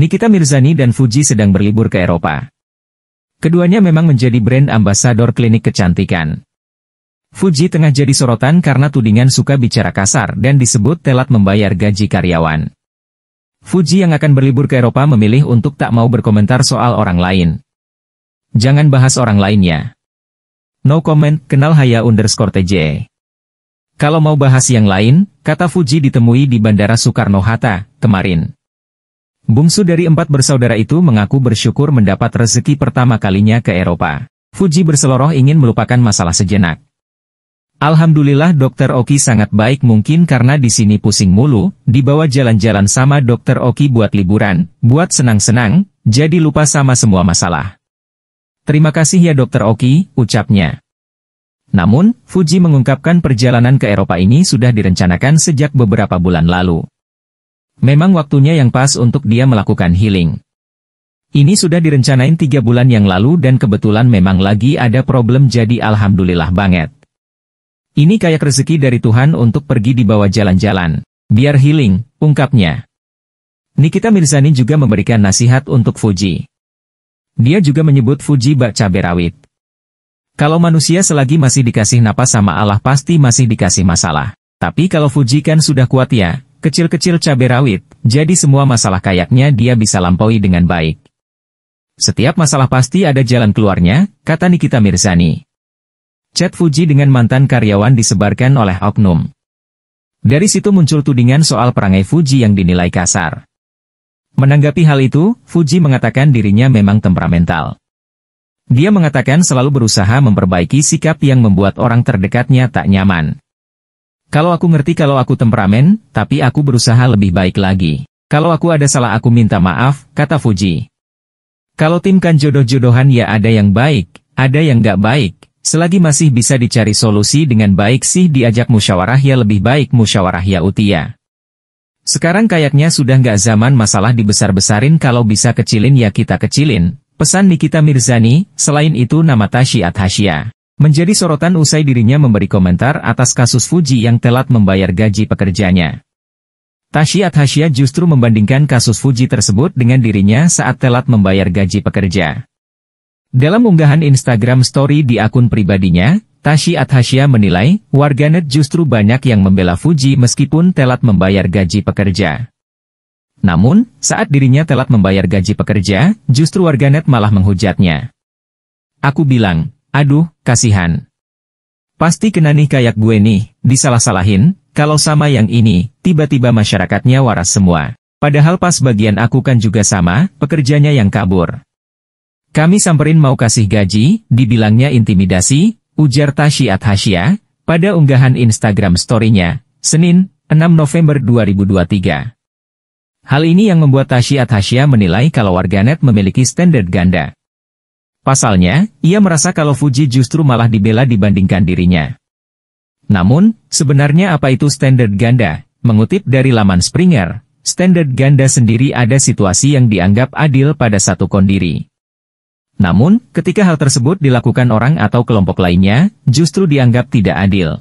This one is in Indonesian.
Nikita Mirzani dan Fuji sedang berlibur ke Eropa. Keduanya memang menjadi brand ambasador klinik kecantikan. Fuji tengah jadi sorotan karena tudingan suka bicara kasar dan disebut telat membayar gaji karyawan. Fuji yang akan berlibur ke Eropa memilih untuk tak mau berkomentar soal orang lain. Jangan bahas orang lainnya. No comment, kenal Haya underscore TJ. Kalau mau bahas yang lain, kata Fuji ditemui di Bandara Soekarno-Hatta, kemarin. Bungsu dari empat bersaudara itu mengaku bersyukur mendapat rezeki pertama kalinya ke Eropa. Fuji berseloroh ingin melupakan masalah sejenak. Alhamdulillah dokter Oki sangat baik mungkin karena di sini pusing mulu, dibawa jalan-jalan sama dokter Oki buat liburan, buat senang-senang, jadi lupa sama semua masalah. Terima kasih ya dokter Oki, ucapnya. Namun, Fuji mengungkapkan perjalanan ke Eropa ini sudah direncanakan sejak beberapa bulan lalu. Memang waktunya yang pas untuk dia melakukan healing. Ini sudah direncanain tiga bulan yang lalu dan kebetulan memang lagi ada problem jadi alhamdulillah banget. Ini kayak rezeki dari Tuhan untuk pergi di bawah jalan-jalan. Biar healing, ungkapnya. Nikita Mirzani juga memberikan nasihat untuk Fuji. Dia juga menyebut Fuji bak cabai rawit. Kalau manusia selagi masih dikasih napas sama Allah pasti masih dikasih masalah. Tapi kalau Fuji kan sudah kuat ya, Kecil-kecil cabai rawit, jadi semua masalah kayaknya dia bisa lampaui dengan baik. Setiap masalah pasti ada jalan keluarnya, kata Nikita Mirzani. Chat Fuji dengan mantan karyawan disebarkan oleh Oknum. Dari situ muncul tudingan soal perangai Fuji yang dinilai kasar. Menanggapi hal itu, Fuji mengatakan dirinya memang temperamental. Dia mengatakan selalu berusaha memperbaiki sikap yang membuat orang terdekatnya tak nyaman. Kalau aku ngerti kalau aku temperamen, tapi aku berusaha lebih baik lagi. Kalau aku ada salah aku minta maaf, kata Fuji. Kalau tim kan jodoh-jodohan ya ada yang baik, ada yang gak baik. Selagi masih bisa dicari solusi dengan baik sih diajak musyawarah ya lebih baik musyawarah ya utia. Ya. Sekarang kayaknya sudah gak zaman masalah dibesar-besarin kalau bisa kecilin ya kita kecilin. Pesan Nikita Mirzani, selain itu nama Tashi Athasya. Menjadi sorotan usai dirinya memberi komentar atas kasus Fuji yang telat membayar gaji pekerjanya. Tashiat Hasyia justru membandingkan kasus Fuji tersebut dengan dirinya saat telat membayar gaji pekerja. Dalam unggahan Instagram story di akun pribadinya, Tashi Athasia menilai, warganet justru banyak yang membela Fuji meskipun telat membayar gaji pekerja. Namun, saat dirinya telat membayar gaji pekerja, justru warganet malah menghujatnya. Aku bilang, Aduh, kasihan. Pasti kena nih kayak gue nih, disalah-salahin, kalau sama yang ini, tiba-tiba masyarakatnya waras semua. Padahal pas bagian aku kan juga sama, pekerjanya yang kabur. Kami samperin mau kasih gaji, dibilangnya intimidasi, ujar Tashi Athasya, pada unggahan Instagram story-nya, Senin, 6 November 2023. Hal ini yang membuat Tashi Athasya menilai kalau warganet memiliki standar ganda. Pasalnya, ia merasa kalau Fuji justru malah dibela dibandingkan dirinya. Namun, sebenarnya apa itu standar ganda? Mengutip dari laman Springer, standar ganda sendiri ada situasi yang dianggap adil pada satu kondiri. Namun, ketika hal tersebut dilakukan orang atau kelompok lainnya, justru dianggap tidak adil.